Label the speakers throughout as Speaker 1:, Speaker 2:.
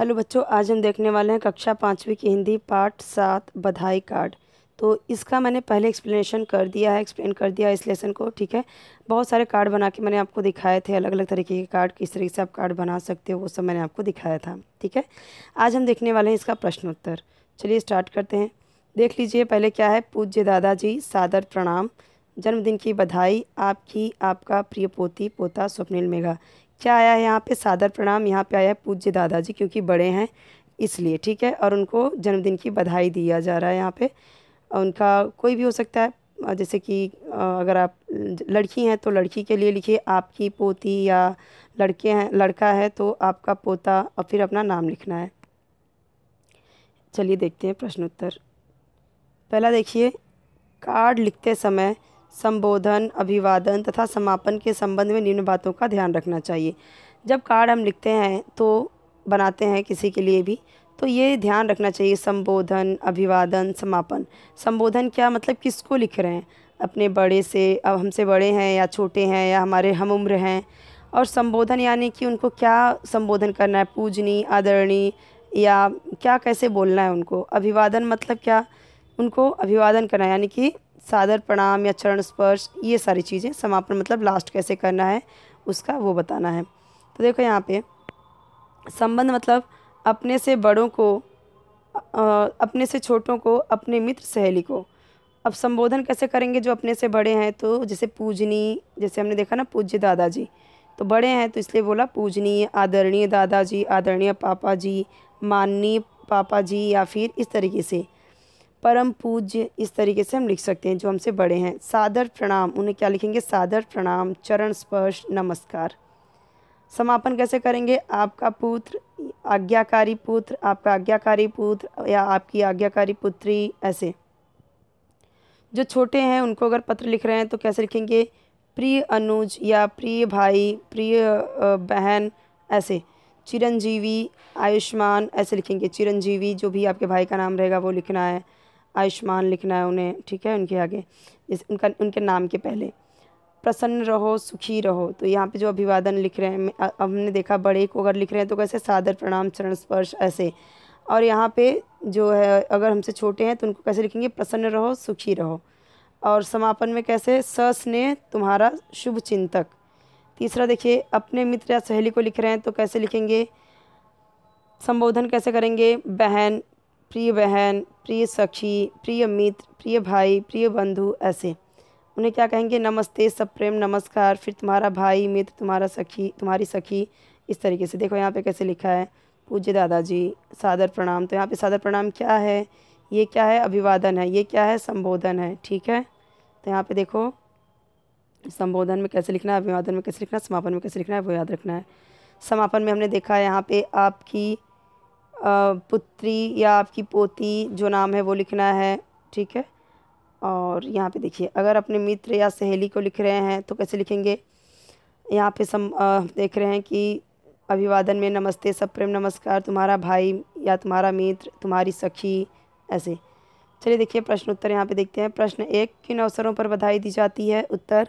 Speaker 1: hello बच्चों आज हम देखने वाले हैं कक्षा पाँचवीं की हिंदी पार्ट सात बधाई कार्ड तो इसका मैंने पहले एक्सप्लेनेशन कर दिया है एक्सप्लेन कर दिया इस लेसन को ठीक है बहुत सारे कार्ड बना के मैंने आपको दिखाए थे अलग अलग तरीके के कार्ड किस तरीके से आप कार्ड बना सकते हो वो सब मैंने आपको दिखाया था ठीक है आज हम देखने वाले हैं इसका प्रश्नोत्तर चलिए स्टार्ट करते हैं देख लीजिए पहले क्या है पूज्य दादाजी सादर प्रणाम जन्मदिन की बधाई आपकी आपका प्रिय पोती पोता स्वप्निल मेघा क्या आया है यहाँ पे सादर प्रणाम यहाँ पे आया है पूज्य दादाजी क्योंकि बड़े हैं इसलिए ठीक है और उनको जन्मदिन की बधाई दिया जा रहा है यहाँ पे उनका कोई भी हो सकता है जैसे कि अगर आप लड़की हैं तो लड़की के लिए लिखिए आपकी पोती या लड़के हैं लड़का है तो आपका पोता और फिर अपना नाम लिखना है चलिए देखते हैं प्रश्नोत्तर पहला देखिए कार्ड लिखते समय संबोधन अभिवादन तथा समापन के संबंध में निम्न बातों का ध्यान रखना चाहिए जब कार्ड हम लिखते हैं तो बनाते हैं किसी के लिए भी तो ये ध्यान रखना चाहिए संबोधन अभिवादन समापन संबोधन क्या मतलब किसको लिख रहे हैं अपने बड़े से अब हमसे बड़े हैं या छोटे हैं या हमारे हम उम्र हैं और संबोधन यानी कि उनको क्या संबोधन करना है पूजनी आदरणी या क्या कैसे बोलना है उनको अभिवादन मतलब क्या उनको अभिवादन करना है यानी कि सादर प्रणाम या चरण स्पर्श ये सारी चीज़ें समापन मतलब लास्ट कैसे करना है उसका वो बताना है तो देखो यहाँ पे संबंध मतलब अपने से बड़ों को अपने से छोटों को अपने मित्र सहेली को अब संबोधन कैसे करेंगे जो अपने से बड़े हैं तो जैसे पूजनी जैसे हमने देखा ना पूज्य दादाजी तो बड़े हैं तो इसलिए बोला पूजनीय आदरणीय दादाजी आदरणीय पापा जी माननीय पापा जी या फिर इस तरीके से परम पूज्य इस तरीके से हम लिख सकते हैं जो हमसे बड़े हैं सादर प्रणाम उन्हें क्या लिखेंगे सादर प्रणाम चरण स्पर्श नमस्कार समापन कैसे करेंगे आपका पुत्र आज्ञाकारी पुत्र आपका आज्ञाकारी पुत्र या आपकी आज्ञाकारी पुत्री ऐसे जो छोटे हैं उनको अगर पत्र लिख रहे हैं तो कैसे लिखेंगे प्रिय अनुज या प्रिय भाई प्रिय बहन ऐसे चिरंजीवी आयुष्मान ऐसे लिखेंगे चिरंजीवी जो भी आपके भाई का नाम रहेगा वो लिखना है आयुष्मान लिखना है उन्हें ठीक है उनके आगे जैसे उनका उनके नाम के पहले प्रसन्न रहो सुखी रहो तो यहाँ पे जो अभिवादन लिख रहे हैं अब हमने देखा बड़े को अगर लिख रहे हैं तो कैसे सादर प्रणाम चरण स्पर्श ऐसे और यहाँ पे जो है अगर हमसे छोटे हैं तो उनको कैसे लिखेंगे प्रसन्न रहो सुखी रहो और समापन में कैसे सस्नेह तुम्हारा शुभ चिंतक तीसरा देखिए अपने मित्र या सहेली को लिख रहे हैं तो कैसे लिखेंगे संबोधन कैसे करेंगे बहन प्रिय बहन प्रिय सखी प्रिय मित्र प्रिय भाई प्रिय बंधु ऐसे उन्हें क्या कहेंगे नमस्ते सब प्रेम नमस्कार फिर तुम्हारा भाई मित्र तुम्हारा सखी तुम्हारी सखी इस तरीके से देखो यहाँ पे कैसे लिखा है पूज्य दादाजी सादर प्रणाम तो यहाँ पे सादर प्रणाम क्या है ये क्या है अभिवादन है ये क्या है संबोधन है ठीक है तो यहाँ पे देखो संबोधन में कैसे लिखना है अभिवादन में कैसे लिखना है समापन में कैसे लिखना है वो याद रखना है समापन में हमने देखा है यहाँ पे आपकी पुत्री या आपकी पोती जो नाम है वो लिखना है ठीक है और यहाँ पे देखिए अगर अपने मित्र या सहेली को लिख रहे हैं तो कैसे लिखेंगे यहाँ पे सम आ, देख रहे हैं कि अभिवादन में नमस्ते सब प्रेम नमस्कार तुम्हारा भाई या तुम्हारा मित्र तुम्हारी सखी ऐसे चलिए देखिए प्रश्न उत्तर यहाँ पे देखते हैं प्रश्न एक किन अवसरों पर बधाई दी जाती है उत्तर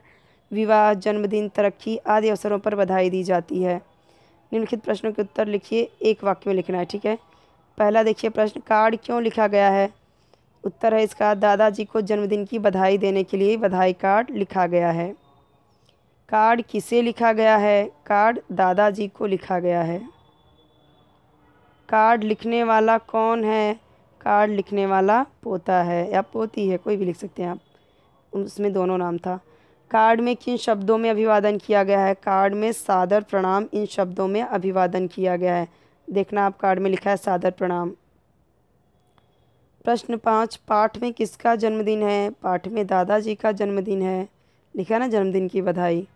Speaker 1: विवाह जन्मदिन तरक्की आदि अवसरों पर बधाई दी जाती है निम्नलिखित प्रश्नों के उत्तर लिखिए एक वाक्य में लिखना है ठीक है पहला देखिए प्रश्न कार्ड क्यों लिखा गया है उत्तर है इसका दादाजी को जन्मदिन की बधाई देने के लिए बधाई कार्ड लिखा गया है कार्ड किसे लिखा गया है कार्ड दादाजी को लिखा गया है कार्ड लिखने वाला कौन है कार्ड लिखने वाला पोता है या पोती है कोई भी लिख सकते हैं आप उसमें दोनों नाम था कार्ड में किन शब्दों में अभिवादन किया गया है कार्ड में सादर प्रणाम इन शब्दों में अभिवादन किया गया है देखना आप कार्ड में लिखा है सादर प्रणाम प्रश्न पाँच पाठ में किसका जन्मदिन है पाठ में दादाजी का जन्मदिन है लिखा ना जन्मदिन की बधाई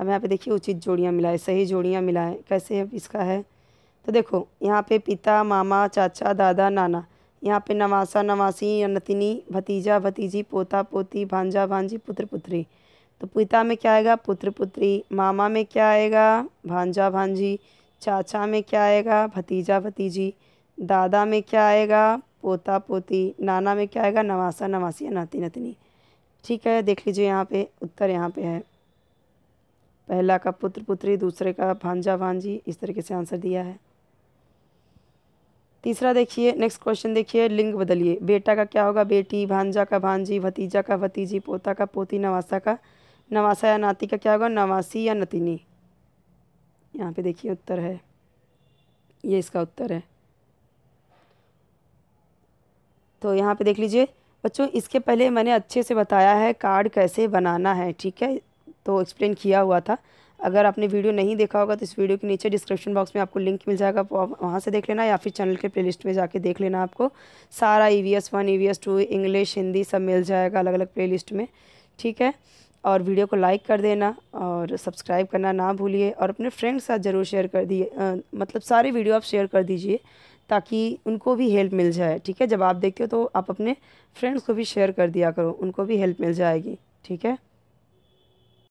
Speaker 1: अब यहाँ पे देखिए उचित जोड़ियाँ मिलाए सही जोड़ियाँ मिलाए कैसे अब इसका है तो देखो यहाँ पे पिता मामा चाचा दादा नाना यहाँ पे नवासा नवासी या नतिनी भतीजा भतीजी पोता पोती भांजा भांजी पुत्र पुत्री तो पिता में क्या आएगा पुत्र पुत्री मामा में क्या आएगा भांजा भांजी चाचा में क्या आएगा भतीजा भतीजी दादा में क्या आएगा पोता पोती नाना में क्या आएगा नवासा नवासी या नाती नतिनी ठीक है देख लीजिए यहाँ पे उत्तर यहाँ पे है पहला का पुत्र पुत्री दूसरे का भांजा भांजी इस तरीके से आंसर दिया है तीसरा देखिए नेक्स्ट क्वेश्चन देखिए लिंग बदलिए बेटा का क्या होगा बेटी भांजा का भांजी भतीजा का भतीजी पोता का पोती नवासा का नवासा या नाती का क्या होगा नवासी या नतिनी यहाँ पे देखिए उत्तर है ये इसका उत्तर है तो यहाँ पे देख लीजिए बच्चों इसके पहले मैंने अच्छे से बताया है कार्ड कैसे बनाना है ठीक है तो एक्सप्लेन किया हुआ था अगर आपने वीडियो नहीं देखा होगा तो इस वीडियो के नीचे डिस्क्रिप्शन बॉक्स में आपको लिंक मिल जाएगा आप वहाँ से देख लेना या फिर चैनल के प्लेलिस्ट में जाके देख लेना आपको सारा E V S one E V S two English Hindi सब मिल जाएगा अलग अलग प्लेलिस्ट में ठीक है और वीडियो को लाइक कर देना और सब्सक्राइब करना ना भूलिए और अपने फ्रेंड्स के साथ ज़रूर शेयर कर दिए मतलब सारे वीडियो आप शेयर कर दीजिए ताकि उनको भी हेल्प मिल जाए ठीक है जब आप देखते हो तो आप अपने फ्रेंड्स को भी शेयर कर दिया करो उनको भी हेल्प मिल जाएगी ठीक है